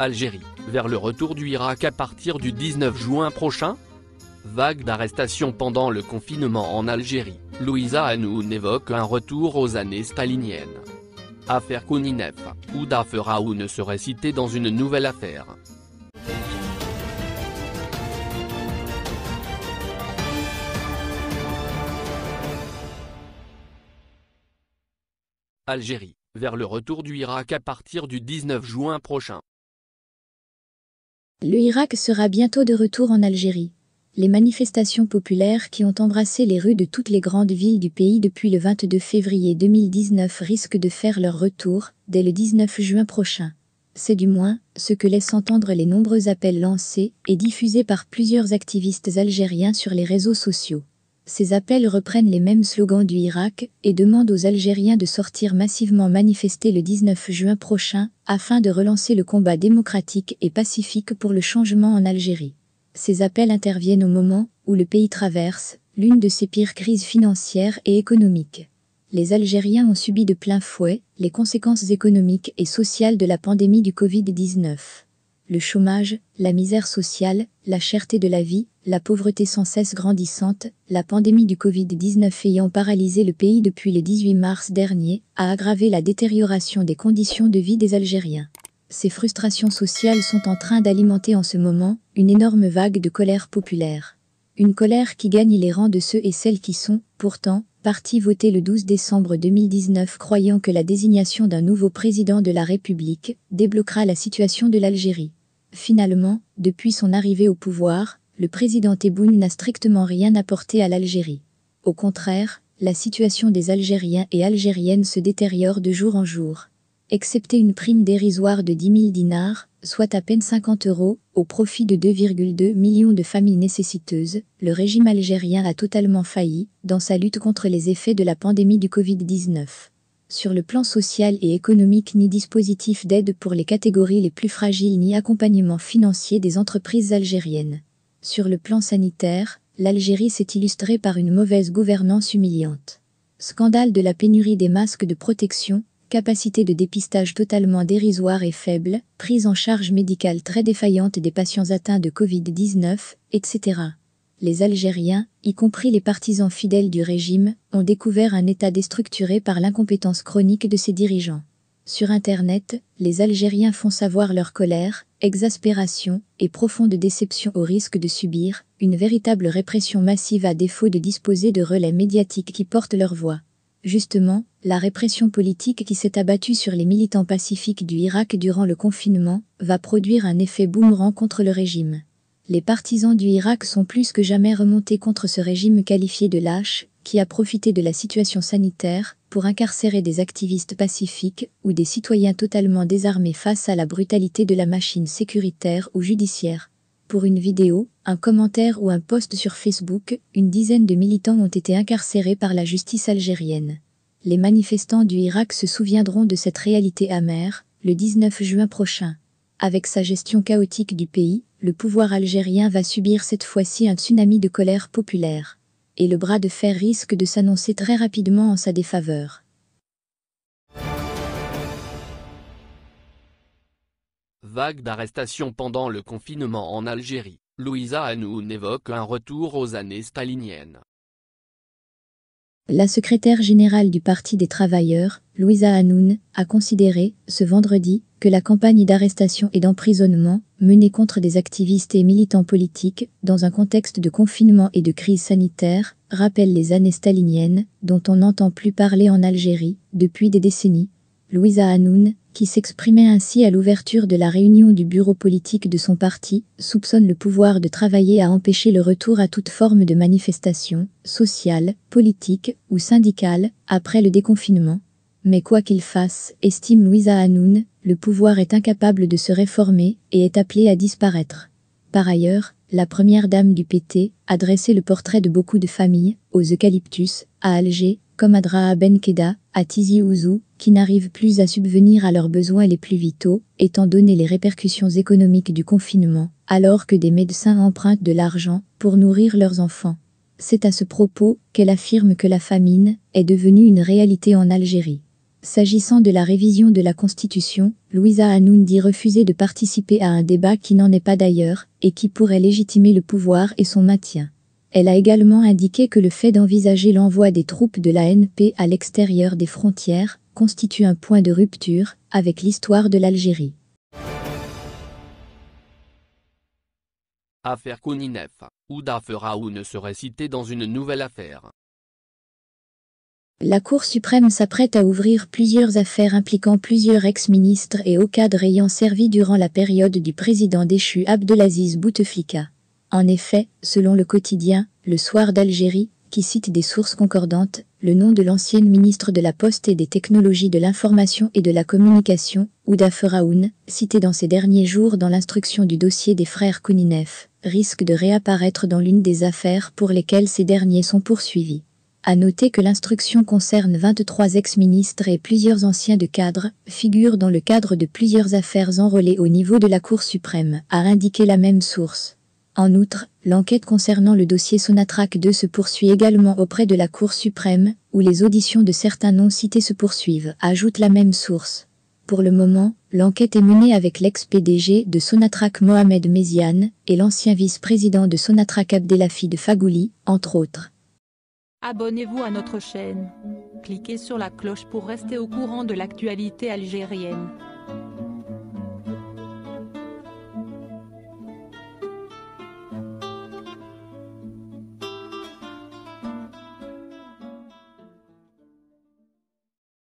Algérie, vers le retour du Irak à partir du 19 juin prochain Vague d'arrestations pendant le confinement en Algérie, Louisa Hanoun évoque un retour aux années staliniennes. Affaire Kouninef, Ouda ne serait cité dans une nouvelle affaire. Algérie, vers le retour du Irak à partir du 19 juin prochain. Le Irak sera bientôt de retour en Algérie. Les manifestations populaires qui ont embrassé les rues de toutes les grandes villes du pays depuis le 22 février 2019 risquent de faire leur retour dès le 19 juin prochain. C'est du moins ce que laissent entendre les nombreux appels lancés et diffusés par plusieurs activistes algériens sur les réseaux sociaux ces appels reprennent les mêmes slogans du Irak et demandent aux Algériens de sortir massivement manifester le 19 juin prochain afin de relancer le combat démocratique et pacifique pour le changement en Algérie. Ces appels interviennent au moment où le pays traverse l'une de ses pires crises financières et économiques. Les Algériens ont subi de plein fouet les conséquences économiques et sociales de la pandémie du Covid-19 le chômage, la misère sociale, la cherté de la vie, la pauvreté sans cesse grandissante, la pandémie du Covid-19 ayant paralysé le pays depuis le 18 mars dernier, a aggravé la détérioration des conditions de vie des Algériens. Ces frustrations sociales sont en train d'alimenter en ce moment une énorme vague de colère populaire. Une colère qui gagne les rangs de ceux et celles qui sont, pourtant, partis voter le 12 décembre 2019 croyant que la désignation d'un nouveau président de la République débloquera la situation de l'Algérie. Finalement, depuis son arrivée au pouvoir, le président Tebboune n'a strictement rien apporté à l'Algérie. Au contraire, la situation des Algériens et Algériennes se détériore de jour en jour. Excepté une prime dérisoire de 10 000 dinars, soit à peine 50 euros, au profit de 2,2 millions de familles nécessiteuses, le régime algérien a totalement failli dans sa lutte contre les effets de la pandémie du Covid-19 sur le plan social et économique ni dispositif d'aide pour les catégories les plus fragiles ni accompagnement financier des entreprises algériennes. Sur le plan sanitaire, l'Algérie s'est illustrée par une mauvaise gouvernance humiliante. Scandale de la pénurie des masques de protection, capacité de dépistage totalement dérisoire et faible, prise en charge médicale très défaillante des patients atteints de Covid-19, etc les Algériens, y compris les partisans fidèles du régime, ont découvert un État déstructuré par l'incompétence chronique de ses dirigeants. Sur Internet, les Algériens font savoir leur colère, exaspération et profonde déception au risque de subir une véritable répression massive à défaut de disposer de relais médiatiques qui portent leur voix. Justement, la répression politique qui s'est abattue sur les militants pacifiques du Irak durant le confinement va produire un effet boomerang contre le régime les partisans du Irak sont plus que jamais remontés contre ce régime qualifié de lâche, qui a profité de la situation sanitaire pour incarcérer des activistes pacifiques ou des citoyens totalement désarmés face à la brutalité de la machine sécuritaire ou judiciaire. Pour une vidéo, un commentaire ou un post sur Facebook, une dizaine de militants ont été incarcérés par la justice algérienne. Les manifestants du Irak se souviendront de cette réalité amère le 19 juin prochain. Avec sa gestion chaotique du pays, le pouvoir algérien va subir cette fois-ci un tsunami de colère populaire, et le bras de fer risque de s'annoncer très rapidement en sa défaveur. Vague d'arrestations pendant le confinement en Algérie, Louisa Hanoun évoque un retour aux années staliniennes. La secrétaire générale du Parti des travailleurs, Louisa Hanoun, a considéré, ce vendredi, que la campagne d'arrestation et d'emprisonnement, menée contre des activistes et militants politiques, dans un contexte de confinement et de crise sanitaire, rappelle les années staliniennes, dont on n'entend plus parler en Algérie, depuis des décennies, Louisa Hanoun, qui s'exprimait ainsi à l'ouverture de la réunion du bureau politique de son parti, soupçonne le pouvoir de travailler à empêcher le retour à toute forme de manifestation, sociale, politique ou syndicale, après le déconfinement. Mais quoi qu'il fasse, estime Louisa Hanoun, le pouvoir est incapable de se réformer et est appelé à disparaître. Par ailleurs, la première dame du PT a dressé le portrait de beaucoup de familles, aux eucalyptus, à Alger, comme à Draa Ben Keda, à Tizi Ouzou, qui n'arrivent plus à subvenir à leurs besoins les plus vitaux, étant donné les répercussions économiques du confinement, alors que des médecins empruntent de l'argent pour nourrir leurs enfants. C'est à ce propos qu'elle affirme que la famine est devenue une réalité en Algérie. S'agissant de la révision de la Constitution, Louisa Hanoun dit refuser de participer à un débat qui n'en est pas d'ailleurs et qui pourrait légitimer le pouvoir et son maintien. Elle a également indiqué que le fait d'envisager l'envoi des troupes de l'ANP à l'extérieur des frontières constitue un point de rupture avec l'histoire de l'Algérie. Affaire Kouninef, Ouda Feraou ne serait cité dans une nouvelle affaire. La Cour suprême s'apprête à ouvrir plusieurs affaires impliquant plusieurs ex-ministres et hauts cadres ayant servi durant la période du président déchu Abdelaziz Bouteflika. En effet, selon le quotidien, le Soir d'Algérie, qui cite des sources concordantes, le nom de l'ancienne ministre de la Poste et des Technologies de l'Information et de la Communication, Ouda Feraoun, cité dans ces derniers jours dans l'instruction du dossier des frères Kouninef, risque de réapparaître dans l'une des affaires pour lesquelles ces derniers sont poursuivis. À noter que l'instruction concerne 23 ex-ministres et plusieurs anciens de cadre, figurent dans le cadre de plusieurs affaires enrôlées au niveau de la Cour suprême, a indiqué la même source. En outre, l'enquête concernant le dossier Sonatrac 2 se poursuit également auprès de la Cour suprême, où les auditions de certains noms cités se poursuivent, ajoute la même source. Pour le moment, l'enquête est menée avec l'ex-PDG de Sonatrak Mohamed Meziane et l'ancien vice-président de Abdelafi de Fagouli, entre autres. Abonnez-vous à notre chaîne. Cliquez sur la cloche pour rester au courant de l'actualité algérienne.